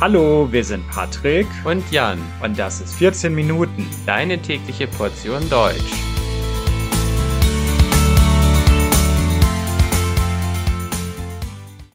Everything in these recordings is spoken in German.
Hallo, wir sind Patrick und Jan und das ist 14 Minuten, deine tägliche Portion Deutsch.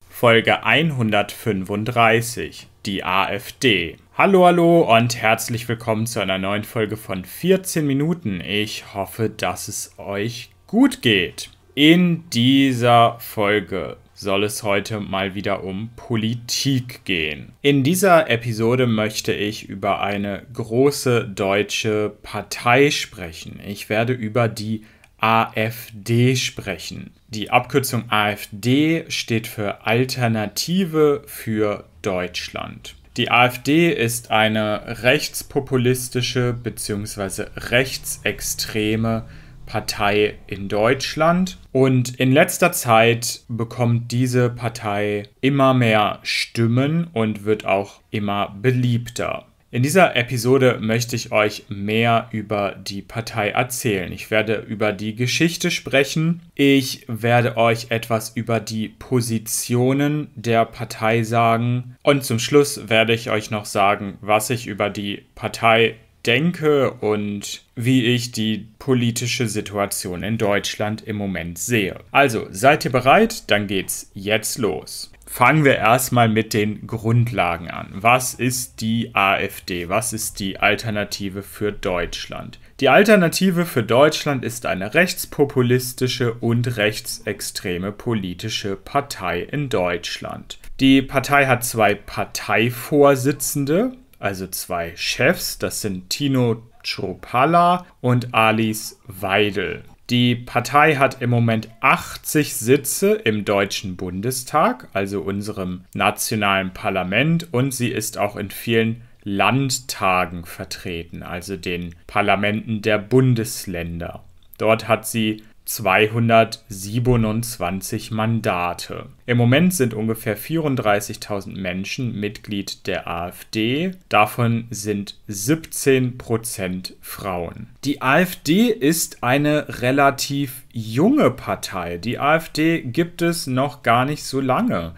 Folge 135, die AfD. Hallo, hallo und herzlich willkommen zu einer neuen Folge von 14 Minuten. Ich hoffe, dass es euch gut geht. In dieser Folge soll es heute mal wieder um Politik gehen. In dieser Episode möchte ich über eine große deutsche Partei sprechen. Ich werde über die AfD sprechen. Die Abkürzung AfD steht für Alternative für Deutschland. Die AfD ist eine rechtspopulistische bzw. rechtsextreme Partei in Deutschland. Und in letzter Zeit bekommt diese Partei immer mehr Stimmen und wird auch immer beliebter. In dieser Episode möchte ich euch mehr über die Partei erzählen. Ich werde über die Geschichte sprechen. Ich werde euch etwas über die Positionen der Partei sagen. Und zum Schluss werde ich euch noch sagen, was ich über die Partei denke und wie ich die politische Situation in Deutschland im Moment sehe. Also, seid ihr bereit? Dann geht's jetzt los. Fangen wir erstmal mit den Grundlagen an. Was ist die AfD? Was ist die Alternative für Deutschland? Die Alternative für Deutschland ist eine rechtspopulistische und rechtsextreme politische Partei in Deutschland. Die Partei hat zwei Parteivorsitzende, also zwei Chefs, das sind Tino Chopala und Alice Weidel. Die Partei hat im Moment 80 Sitze im Deutschen Bundestag, also unserem nationalen Parlament, und sie ist auch in vielen Landtagen vertreten, also den Parlamenten der Bundesländer. Dort hat sie 227 Mandate. Im Moment sind ungefähr 34.000 Menschen Mitglied der AfD, davon sind 17% Frauen. Die AfD ist eine relativ junge Partei. Die AfD gibt es noch gar nicht so lange.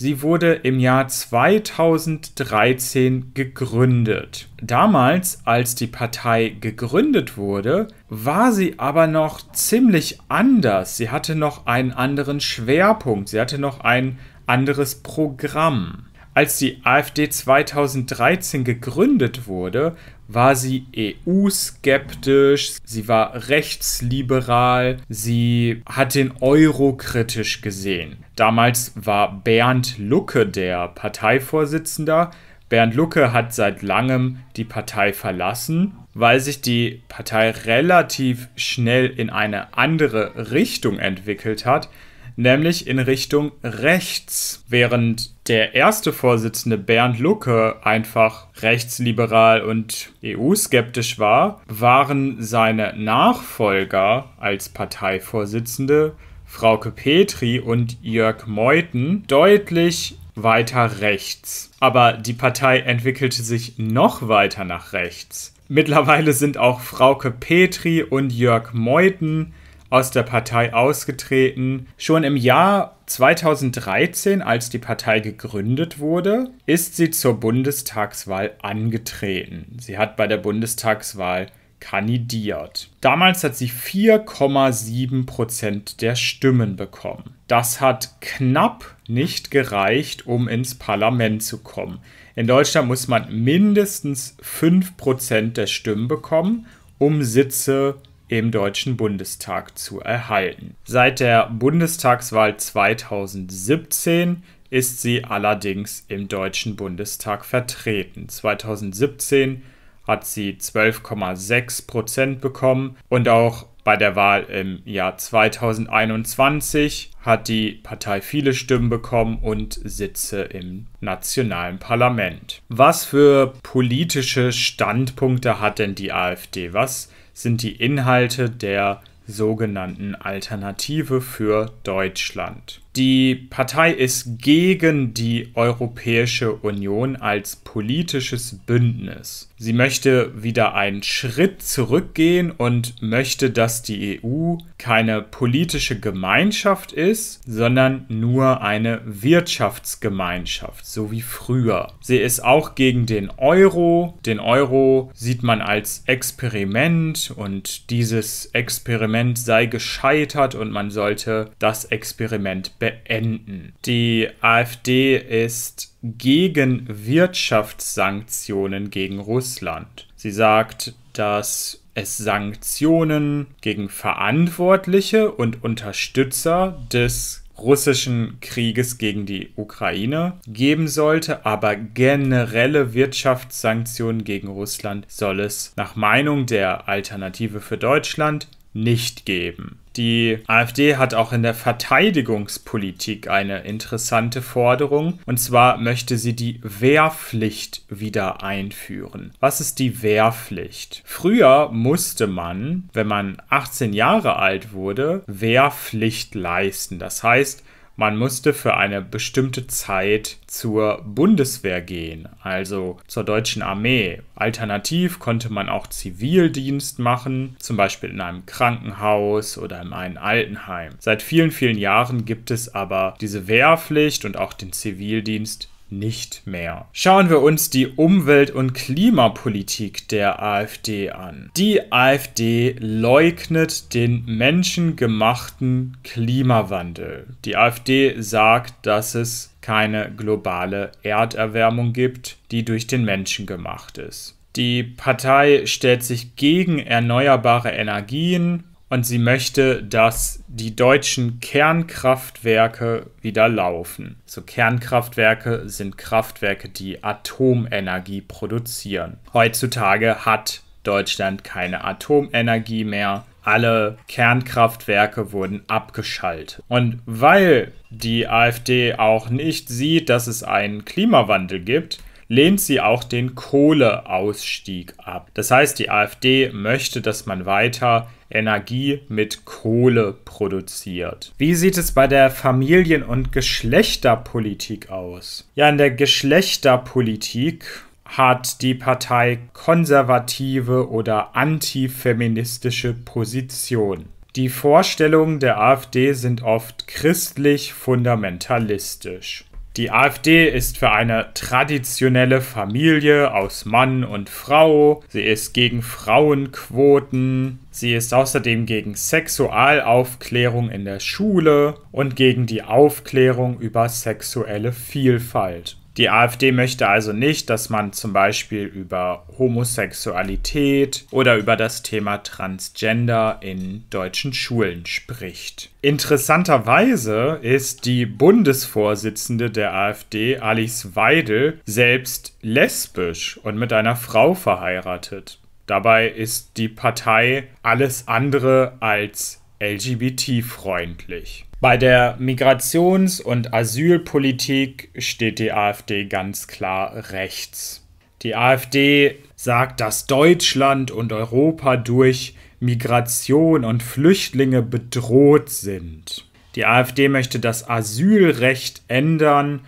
Sie wurde im Jahr 2013 gegründet. Damals, als die Partei gegründet wurde, war sie aber noch ziemlich anders. Sie hatte noch einen anderen Schwerpunkt, sie hatte noch ein anderes Programm. Als die AfD 2013 gegründet wurde, war sie EU-skeptisch, sie war rechtsliberal, sie hat den Euro kritisch gesehen. Damals war Bernd Lucke der Parteivorsitzender. Bernd Lucke hat seit langem die Partei verlassen, weil sich die Partei relativ schnell in eine andere Richtung entwickelt hat, nämlich in Richtung rechts. Während der erste Vorsitzende Bernd Lucke einfach rechtsliberal und EU-skeptisch war, waren seine Nachfolger als Parteivorsitzende Frauke Petri und Jörg Meuthen deutlich weiter rechts. Aber die Partei entwickelte sich noch weiter nach rechts. Mittlerweile sind auch Frauke Petri und Jörg Meuthen aus der Partei ausgetreten. Schon im Jahr 2013, als die Partei gegründet wurde, ist sie zur Bundestagswahl angetreten. Sie hat bei der Bundestagswahl kandidiert. Damals hat sie 4,7 Prozent der Stimmen bekommen. Das hat knapp nicht gereicht, um ins Parlament zu kommen. In Deutschland muss man mindestens 5 Prozent der Stimmen bekommen, um Sitze im Deutschen Bundestag zu erhalten. Seit der Bundestagswahl 2017 ist sie allerdings im Deutschen Bundestag vertreten. 2017 hat sie 12,6 Prozent bekommen und auch bei der Wahl im Jahr 2021 hat die Partei viele Stimmen bekommen und Sitze im nationalen Parlament. Was für politische Standpunkte hat denn die AfD? Was sind die Inhalte der sogenannten Alternative für Deutschland? Die Partei ist gegen die Europäische Union als politisches Bündnis. Sie möchte wieder einen Schritt zurückgehen und möchte, dass die EU keine politische Gemeinschaft ist, sondern nur eine Wirtschaftsgemeinschaft, so wie früher. Sie ist auch gegen den Euro. Den Euro sieht man als Experiment und dieses Experiment sei gescheitert und man sollte das Experiment beenden beenden. Die AfD ist gegen Wirtschaftssanktionen gegen Russland. Sie sagt, dass es Sanktionen gegen Verantwortliche und Unterstützer des russischen Krieges gegen die Ukraine geben sollte, aber generelle Wirtschaftssanktionen gegen Russland soll es nach Meinung der Alternative für Deutschland nicht geben. Die AfD hat auch in der Verteidigungspolitik eine interessante Forderung, und zwar möchte sie die Wehrpflicht wieder einführen. Was ist die Wehrpflicht? Früher musste man, wenn man 18 Jahre alt wurde, Wehrpflicht leisten. Das heißt, man musste für eine bestimmte Zeit zur Bundeswehr gehen, also zur deutschen Armee. Alternativ konnte man auch Zivildienst machen, zum Beispiel in einem Krankenhaus oder in einem Altenheim. Seit vielen, vielen Jahren gibt es aber diese Wehrpflicht und auch den Zivildienst nicht mehr. Schauen wir uns die Umwelt- und Klimapolitik der AfD an. Die AfD leugnet den menschengemachten Klimawandel. Die AfD sagt, dass es keine globale Erderwärmung gibt, die durch den Menschen gemacht ist. Die Partei stellt sich gegen erneuerbare Energien, und sie möchte, dass die deutschen Kernkraftwerke wieder laufen. So Kernkraftwerke sind Kraftwerke, die Atomenergie produzieren. Heutzutage hat Deutschland keine Atomenergie mehr. Alle Kernkraftwerke wurden abgeschaltet. Und weil die AfD auch nicht sieht, dass es einen Klimawandel gibt, lehnt sie auch den Kohleausstieg ab. Das heißt, die AfD möchte, dass man weiter Energie mit Kohle produziert. Wie sieht es bei der Familien- und Geschlechterpolitik aus? Ja, in der Geschlechterpolitik hat die Partei konservative oder antifeministische Positionen. Die Vorstellungen der AfD sind oft christlich fundamentalistisch. Die AfD ist für eine traditionelle Familie aus Mann und Frau. Sie ist gegen Frauenquoten. Sie ist außerdem gegen Sexualaufklärung in der Schule und gegen die Aufklärung über sexuelle Vielfalt. Die AfD möchte also nicht, dass man zum Beispiel über Homosexualität oder über das Thema Transgender in deutschen Schulen spricht. Interessanterweise ist die Bundesvorsitzende der AfD, Alice Weidel, selbst lesbisch und mit einer Frau verheiratet. Dabei ist die Partei alles andere als LGBT-freundlich. Bei der Migrations- und Asylpolitik steht die AfD ganz klar rechts. Die AfD sagt, dass Deutschland und Europa durch Migration und Flüchtlinge bedroht sind. Die AfD möchte das Asylrecht ändern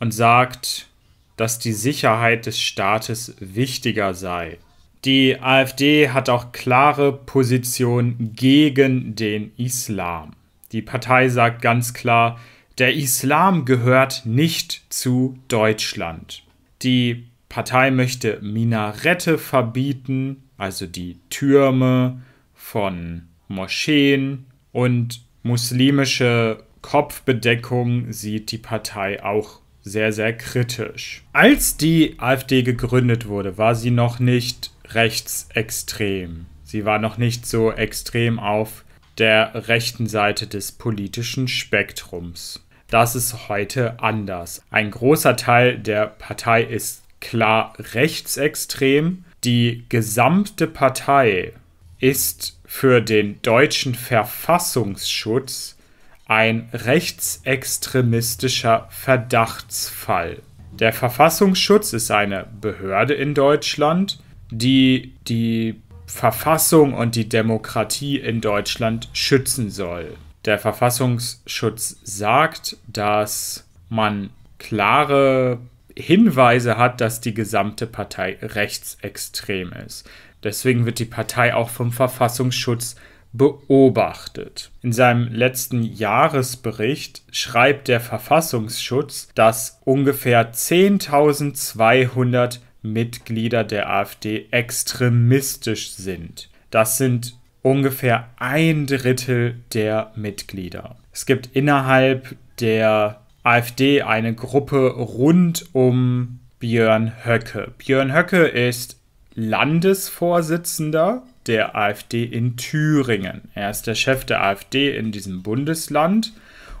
und sagt, dass die Sicherheit des Staates wichtiger sei. Die AfD hat auch klare Positionen gegen den Islam. Die Partei sagt ganz klar, der Islam gehört nicht zu Deutschland. Die Partei möchte Minarette verbieten, also die Türme von Moscheen und muslimische Kopfbedeckung sieht die Partei auch sehr, sehr kritisch. Als die AfD gegründet wurde, war sie noch nicht rechtsextrem. Sie war noch nicht so extrem auf der rechten Seite des politischen Spektrums. Das ist heute anders. Ein großer Teil der Partei ist klar rechtsextrem. Die gesamte Partei ist für den deutschen Verfassungsschutz ein rechtsextremistischer Verdachtsfall. Der Verfassungsschutz ist eine Behörde in Deutschland, die die Verfassung und die Demokratie in Deutschland schützen soll. Der Verfassungsschutz sagt, dass man klare Hinweise hat, dass die gesamte Partei rechtsextrem ist. Deswegen wird die Partei auch vom Verfassungsschutz beobachtet. In seinem letzten Jahresbericht schreibt der Verfassungsschutz, dass ungefähr 10.200 Mitglieder der AfD extremistisch sind. Das sind ungefähr ein Drittel der Mitglieder. Es gibt innerhalb der AfD eine Gruppe rund um Björn Höcke. Björn Höcke ist Landesvorsitzender der AfD in Thüringen. Er ist der Chef der AfD in diesem Bundesland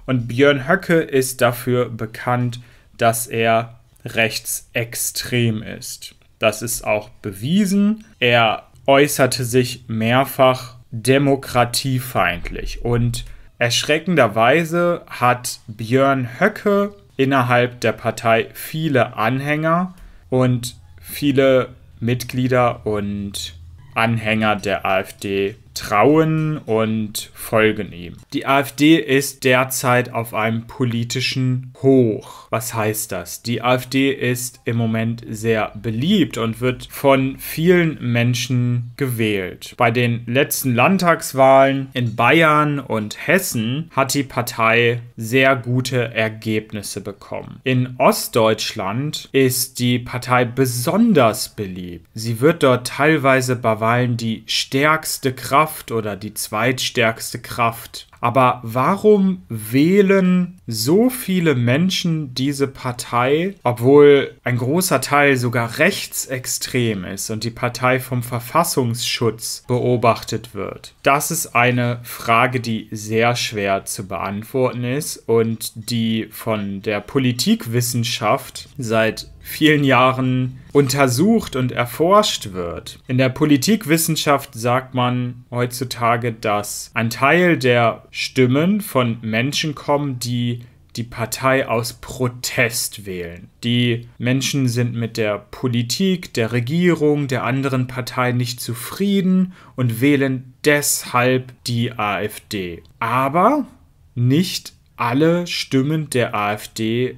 und Björn Höcke ist dafür bekannt, dass er rechtsextrem ist. Das ist auch bewiesen. Er äußerte sich mehrfach demokratiefeindlich und erschreckenderweise hat Björn Höcke innerhalb der Partei viele Anhänger und viele Mitglieder und Anhänger der AfD trauen und folgen ihm. Die AfD ist derzeit auf einem politischen Hoch. Was heißt das? Die AfD ist im Moment sehr beliebt und wird von vielen Menschen gewählt. Bei den letzten Landtagswahlen in Bayern und Hessen hat die Partei sehr gute Ergebnisse bekommen. In Ostdeutschland ist die Partei besonders beliebt. Sie wird dort teilweise bei Wahlen die stärkste Kraft Kraft oder die zweitstärkste Kraft. Aber warum wählen so viele Menschen diese Partei, obwohl ein großer Teil sogar rechtsextrem ist und die Partei vom Verfassungsschutz beobachtet wird? Das ist eine Frage, die sehr schwer zu beantworten ist und die von der Politikwissenschaft seit vielen Jahren untersucht und erforscht wird. In der Politikwissenschaft sagt man heutzutage, dass ein Teil der Stimmen von Menschen kommen, die die Partei aus Protest wählen. Die Menschen sind mit der Politik, der Regierung, der anderen Partei nicht zufrieden und wählen deshalb die AfD. Aber nicht alle Stimmen der AfD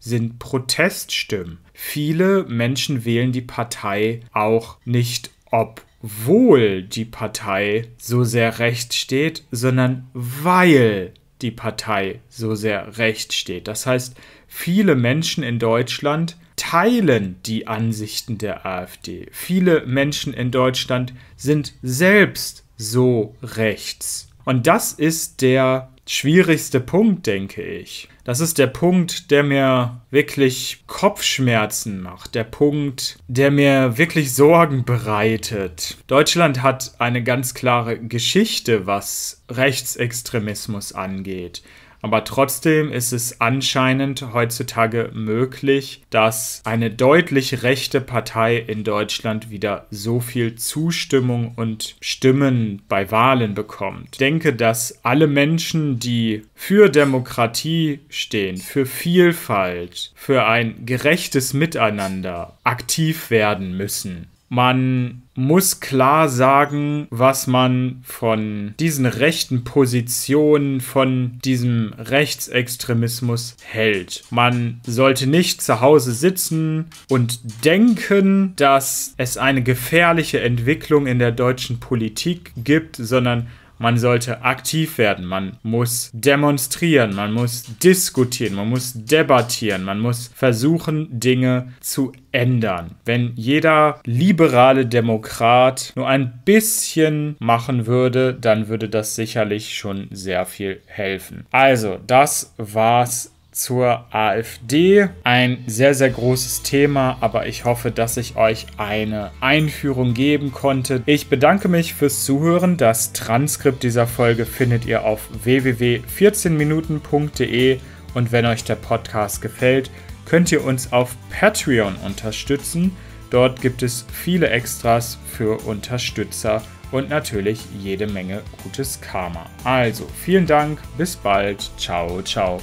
sind Proteststimmen. Viele Menschen wählen die Partei auch nicht obwohl die Partei so sehr recht steht, sondern weil die Partei so sehr recht steht. Das heißt, viele Menschen in Deutschland teilen die Ansichten der AfD. Viele Menschen in Deutschland sind selbst so rechts. Und das ist der schwierigste Punkt, denke ich. Das ist der Punkt, der mir wirklich Kopfschmerzen macht. Der Punkt, der mir wirklich Sorgen bereitet. Deutschland hat eine ganz klare Geschichte, was Rechtsextremismus angeht. Aber trotzdem ist es anscheinend heutzutage möglich, dass eine deutlich rechte Partei in Deutschland wieder so viel Zustimmung und Stimmen bei Wahlen bekommt. Ich denke, dass alle Menschen, die für Demokratie stehen, für Vielfalt, für ein gerechtes Miteinander aktiv werden müssen. Man muss klar sagen, was man von diesen rechten Positionen, von diesem Rechtsextremismus hält. Man sollte nicht zu Hause sitzen und denken, dass es eine gefährliche Entwicklung in der deutschen Politik gibt, sondern man sollte aktiv werden, man muss demonstrieren, man muss diskutieren, man muss debattieren, man muss versuchen, Dinge zu ändern. Wenn jeder liberale Demokrat nur ein bisschen machen würde, dann würde das sicherlich schon sehr viel helfen. Also, das war's zur AfD. Ein sehr, sehr großes Thema, aber ich hoffe, dass ich euch eine Einführung geben konnte. Ich bedanke mich fürs Zuhören. Das Transkript dieser Folge findet ihr auf www.14minuten.de und wenn euch der Podcast gefällt, könnt ihr uns auf Patreon unterstützen. Dort gibt es viele Extras für Unterstützer und natürlich jede Menge gutes Karma. Also vielen Dank, bis bald, ciao, ciao.